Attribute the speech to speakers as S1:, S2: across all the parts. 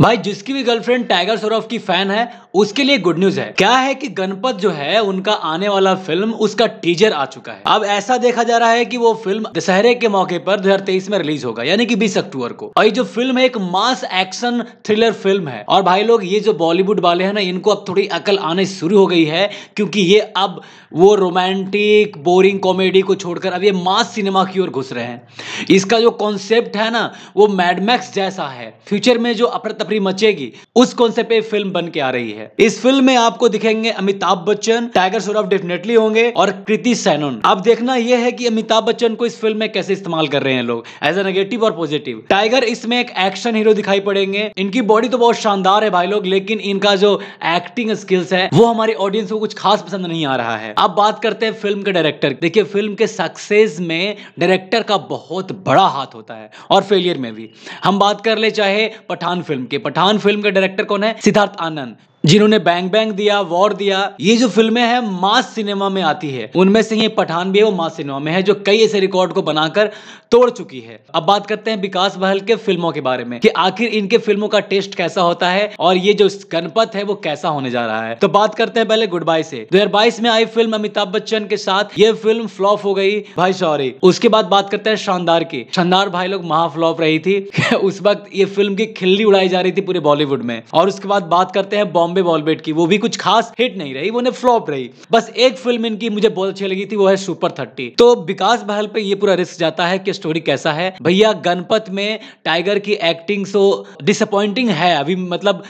S1: भाई जिसकी भी गर्लफ्रेंड टाइगर सौरफ की फैन है उसके लिए गुड न्यूज है क्या है कि गणपत जो है उनका आने वाला फिल्म उसका टीजर आ चुका है अब ऐसा देखा जा रहा है कि वो फिल्म दशहरे के मौके पर दो में रिलीज होगा यानी कि 20 अक्टूबर को और ये जो फिल्म है एक मास एक्शन थ्रिलर फिल्म है और भाई लोग ये जो बॉलीवुड वाले है ना इनको अब थोड़ी अकल आने शुरू हो गई है क्योंकि ये अब वो रोमांटिक बोरिंग कॉमेडी को छोड़कर अब ये मास सिनेमा की ओर घुस रहे हैं इसका जो कॉन्सेप्ट है ना वो मैडमैक्स जैसा है फ्यूचर में जो अपर तपरी मचेगी उस कॉन्सेप्ट फिल्म बन के आ रही है इस फिल्म में आपको दिखेंगे अमिताभ बच्चन टाइगर सोरफ डेफिनेटली होंगे और कृति सैनन अब देखना यह है कि अमिताभ बच्चन को इस फिल्म में कैसे इस्तेमाल कर रहे हैं लोग एज ए नेगेटिव और पॉजिटिव टाइगर इसमें एक एक्शन हीरो दिखाई पड़ेंगे इनकी बॉडी तो बहुत शानदार है भाई लोग लेकिन इनका जो एक्टिंग स्किल्स है वो हमारे ऑडियंस को कुछ खास पसंद नहीं आ रहा है अब बात करते हैं फिल्म के डायरेक्टर देखिए फिल्म के सक्सेस में डायरेक्टर का बहुत बड़ा हाथ होता है और फेलियर में भी हम बात कर ले चाहे पठान फिल्म के पठान फिल्म के डायरेक्टर कौन है सिद्धार्थ आनंद जिन्होंने बैंग बैंग दिया वॉर दिया ये जो फिल्में हैं मास सिनेमा में आती है उनमें से ये पठान भी है वो मास सिनेमा में है जो कई ऐसे रिकॉर्ड को बनाकर तोड़ चुकी है अब बात करते हैं विकास बहल के फिल्मों के बारे में कि आखिर इनके फिल्मों का टेस्ट कैसा होता है और ये जो गणपत है वो कैसा होने जा रहा है तो बात करते हैं पहले गुड बाय से दो में आई फिल्म अमिताभ बच्चन के साथ ये फिल्म फ्लॉप हो गई भाई सॉरी उसके बाद बात करते हैं शानदार की शानदार भाई लोग महा फ्लॉप रही थी उस वक्त ये फिल्म की खिल्ली उड़ाई जा रही थी पूरे बॉलीवुड में और उसके बाद बात करते हैं बॉम्बे बॉम्बे वॉलबेट की वो भी कुछ खास हिट नहीं रही वो ने फ्लॉप रही बस एक फिल्म इनकी मुझे बहुत अच्छी लगी थी वो है सुपर थर्टी तो विकास बहल पे ये पूरा रिस्क जाता है कि स्टोरी कैसा है भैया गणपत में टाइगर की एक्टिंग सो डिसअपॉइंटिंग है अभी मतलब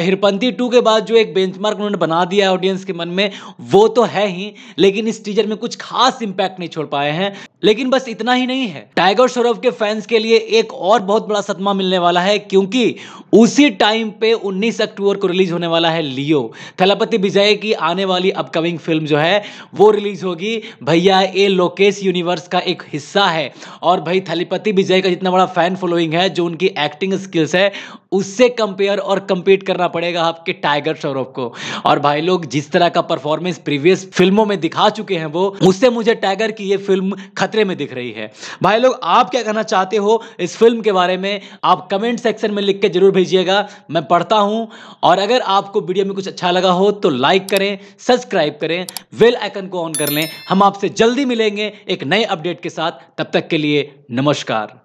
S1: हिरपंती टू के बाद जो एक बेंचमार्क उन्होंने बना दिया है ऑडियंस के मन में वो तो है ही लेकिन इस टीजर में कुछ खास इंपैक्ट नहीं छोड़ पाए हैं लेकिन बस इतना ही नहीं है टाइगर सौरभ के फैंस के लिए एक और बहुत बड़ा सदमा मिलने वाला है क्योंकि उसी टाइम पे 19 अक्टूबर को रिलीज होने वाला वाला है लियो थलापति विजय की आने वाली अपकमिंग फिल्म जो है वो रिलीज होगी भैया ये लोकेश यूनिवर्स का एक हिस्सा है और भाई थलीपति विजय का जितना बड़ा फैन फॉलोइंग है जो उनकी एक्टिंग स्किल्स है उससे कंपेयर और कंपीट करना पड़ेगा आपके टाइगर सौरभ को और भाई लोग जिस तरह का परफॉर्मेंस प्रीवियस फिल्मों में दिखा चुके हैं वो उससे मुझे टाइगर की ये फिल्म खतरे में दिख रही है भाई लोग आप क्या कहना चाहते हो इस फिल्म के बारे में आप कमेंट सेक्शन में लिख के जरूर भेजिएगा मैं पढ़ता हूं और अगर आप आपको वीडियो में कुछ अच्छा लगा हो तो लाइक करें सब्सक्राइब करें वेल आइकन को ऑन कर लें हम आपसे जल्दी मिलेंगे एक नए अपडेट के साथ तब तक के लिए नमस्कार